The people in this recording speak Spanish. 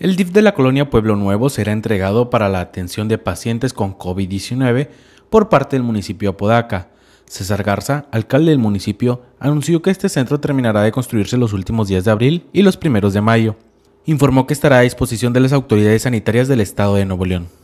El DIF de la colonia Pueblo Nuevo será entregado para la atención de pacientes con COVID-19 por parte del municipio Apodaca. César Garza, alcalde del municipio, anunció que este centro terminará de construirse los últimos días de abril y los primeros de mayo. Informó que estará a disposición de las autoridades sanitarias del estado de Nuevo León.